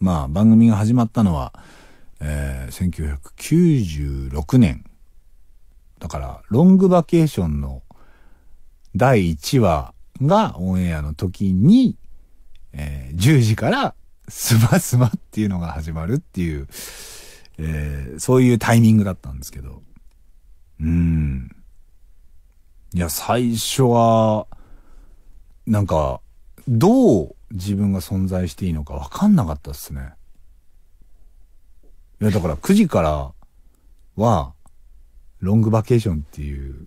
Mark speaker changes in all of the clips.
Speaker 1: まあ番組が始まったのは、えー、1996年。だから、ロングバケーションの第1話がオンエアの時に、えー、10時からスマスマっていうのが始まるっていう、えー、そういうタイミングだったんですけど。うん。いや、最初は、なんか、どう自分が存在していいのか分かんなかったっすね。いや、だから9時からは、ロングバケーションっていう、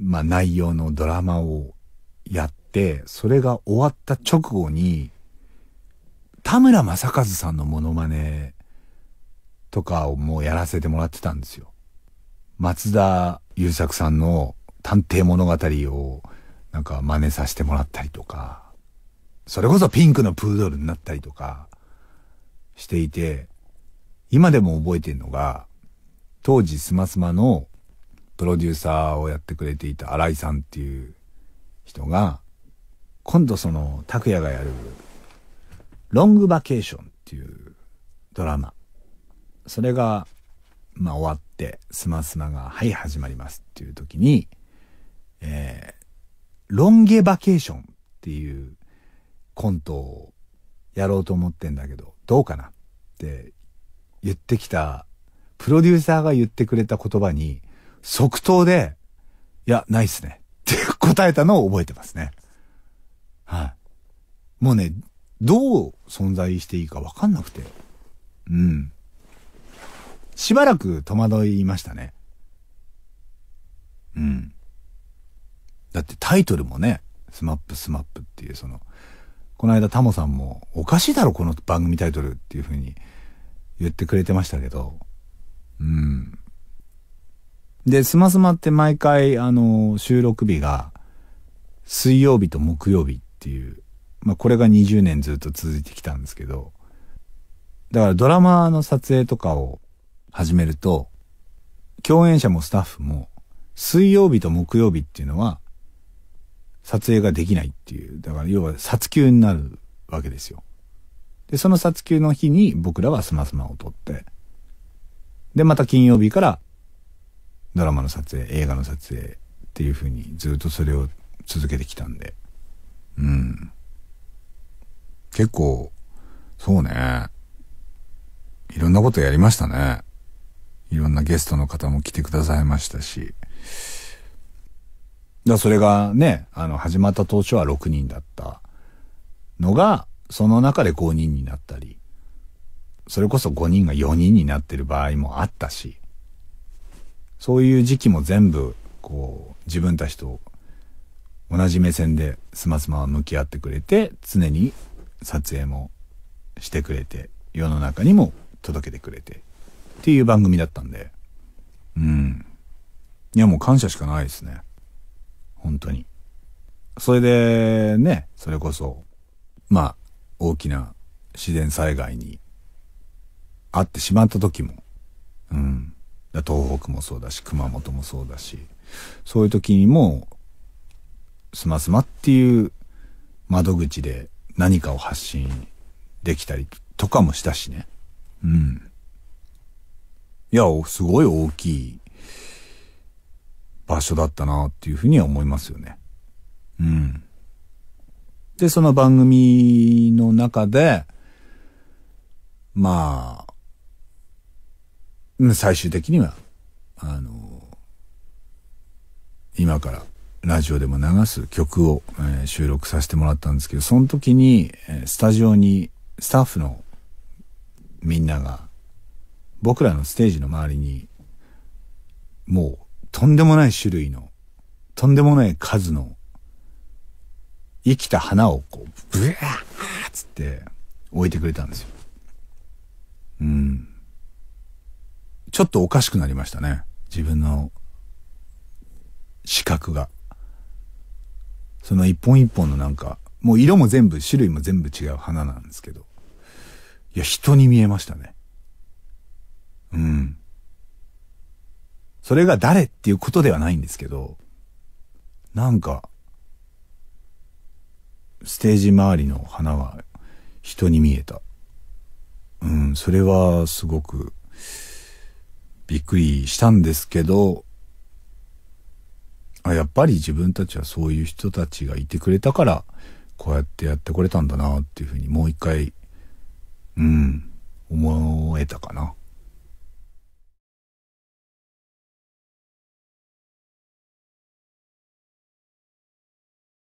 Speaker 1: まあ内容のドラマをやって、それが終わった直後に、田村正和さんのモノマネとかをもうやらせてもらってたんですよ。松田優作さんの探偵物語をなんか真似させてもらったりとか、それこそピンクのプードルになったりとかしていて、今でも覚えてるのが、当時スマスマのプロデューサーをやってくれていた新井さんっていう人が、今度その、拓也がやる、ロングバケーションっていうドラマ。それが、まあ終わって、スマスマが、はい始まりますっていう時に、えー、ロンゲバケーションっていうコントをやろうと思ってんだけど、どうかなって言ってきた、プロデューサーが言ってくれた言葉に、即答で、いや、ないっすね。って答えたのを覚えてますね。はい。もうね、どう存在していいかわかんなくて。うん。しばらく戸惑いましたね。うん。だってタイトルもね、スマップスマップっていうその、この間タモさんも、おかしいだろこの番組タイトルっていうふうに言ってくれてましたけど、うん。で、スマスマって毎回、あの、収録日が、水曜日と木曜日っていう、まあ、これが20年ずっと続いてきたんですけど、だからドラマの撮影とかを始めると、共演者もスタッフも、水曜日と木曜日っていうのは、撮影ができないっていう、だから要は撮休になるわけですよ。で、その撮休の日に僕らはスマスマを撮って、で、また金曜日からドラマの撮影、映画の撮影っていう風にずっとそれを続けてきたんで、うん。結構、そうね。いろんなことやりましたね。いろんなゲストの方も来てくださいましたし。だそれがね、あの、始まった当初は6人だったのが、その中で5人になったり、それこそ5人が4人になってる場合もあったし、そういう時期も全部、こう、自分たちと同じ目線でスマスマは向き合ってくれて、常に撮影もしてくれて、世の中にも届けてくれて、っていう番組だったんで、うん。いやもう感謝しかないですね。本当に。それで、ね、それこそ、まあ、大きな自然災害にあってしまった時も、うん。東北もそうだし、熊本もそうだし、そういう時にも、スマスマっていう窓口で何かを発信できたりとかもしたしね。うん。いや、すごい大きい場所だったなっていうふうには思いますよね。うん。で、その番組の中で、まあ、最終的には、あの、今からラジオでも流す曲を、えー、収録させてもらったんですけど、その時に、えー、スタジオにスタッフのみんなが、僕らのステージの周りに、もうとんでもない種類の、とんでもない数の、生きた花をこう、ブワーっつって置いてくれたんですよ。うん。ちょっとおかしくなりましたね。自分の視覚が。その一本一本のなんか、もう色も全部、種類も全部違う花なんですけど。いや、人に見えましたね。うん。それが誰っていうことではないんですけど、なんか、ステージ周りの花は人に見えた。うん、それはすごくびっくりしたんですけど、あ、やっぱり自分たちはそういう人たちがいてくれたから、こうやってやってこれたんだなっていうふうにもう一回、うん、思えたかな。